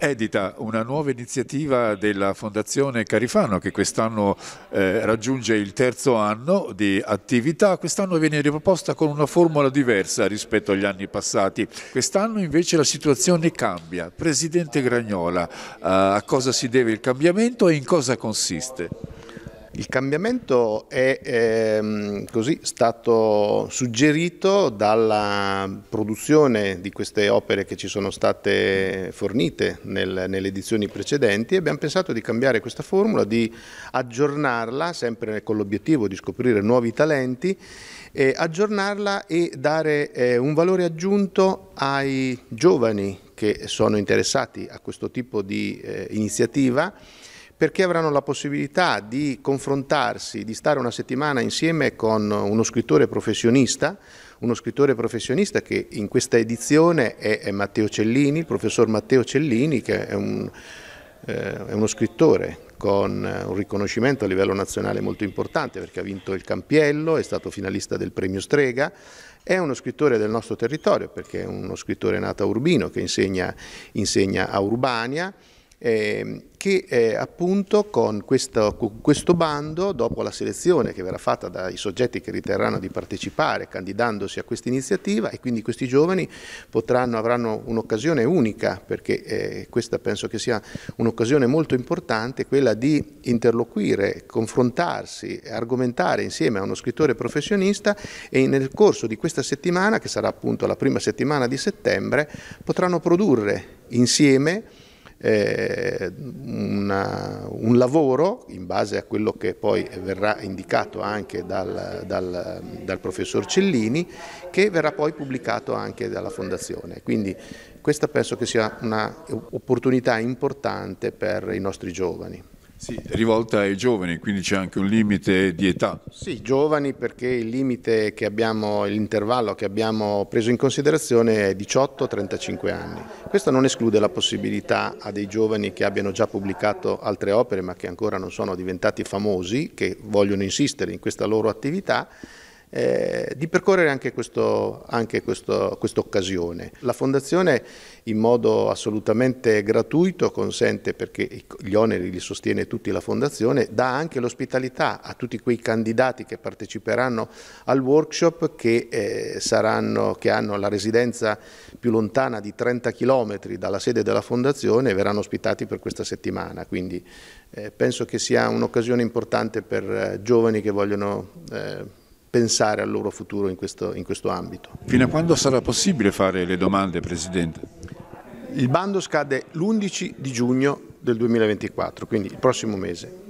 edita una nuova iniziativa della Fondazione Carifano che quest'anno eh, raggiunge il terzo anno di attività, quest'anno viene riproposta con una formula diversa rispetto agli anni passati, quest'anno invece la situazione cambia. Presidente Gragnola, eh, a cosa si deve il cambiamento e in cosa consiste? Il cambiamento è ehm, così, stato suggerito dalla produzione di queste opere che ci sono state fornite nel, nelle edizioni precedenti e abbiamo pensato di cambiare questa formula, di aggiornarla sempre con l'obiettivo di scoprire nuovi talenti, eh, aggiornarla e dare eh, un valore aggiunto ai giovani che sono interessati a questo tipo di eh, iniziativa perché avranno la possibilità di confrontarsi, di stare una settimana insieme con uno scrittore professionista, uno scrittore professionista che in questa edizione è, è Matteo Cellini, il professor Matteo Cellini che è, un, eh, è uno scrittore con eh, un riconoscimento a livello nazionale molto importante perché ha vinto il Campiello, è stato finalista del premio Strega, è uno scrittore del nostro territorio perché è uno scrittore nato a Urbino che insegna, insegna a Urbania eh, che eh, appunto con questo, con questo, bando, dopo la selezione che verrà fatta dai soggetti che riterranno di partecipare candidandosi a questa iniziativa e quindi questi giovani potranno, avranno un'occasione unica, perché eh, questa penso che sia un'occasione molto importante, quella di interloquire, confrontarsi, argomentare insieme a uno scrittore professionista e nel corso di questa settimana, che sarà appunto la prima settimana di settembre, potranno produrre insieme eh, una, un lavoro in base a quello che poi verrà indicato anche dal, dal, dal professor Cellini che verrà poi pubblicato anche dalla Fondazione. Quindi questa penso che sia un'opportunità importante per i nostri giovani. Sì, rivolta ai giovani, quindi c'è anche un limite di età. Sì, giovani perché il limite che abbiamo, l'intervallo che abbiamo preso in considerazione è 18-35 anni. Questo non esclude la possibilità a dei giovani che abbiano già pubblicato altre opere ma che ancora non sono diventati famosi, che vogliono insistere in questa loro attività, eh, di percorrere anche, questa occasione. La Fondazione in modo assolutamente gratuito consente, perché gli oneri li sostiene tutti la Fondazione, dà anche l'ospitalità a tutti quei candidati che parteciperanno al workshop che, eh, saranno, che hanno la residenza più lontana di 30 km dalla sede della Fondazione e verranno ospitati per questa settimana. Quindi eh, penso che sia un'occasione importante per eh, giovani che vogliono eh, pensare al loro futuro in questo, in questo ambito. Fino a quando sarà possibile fare le domande Presidente? Il bando scade l'11 di giugno del 2024, quindi il prossimo mese.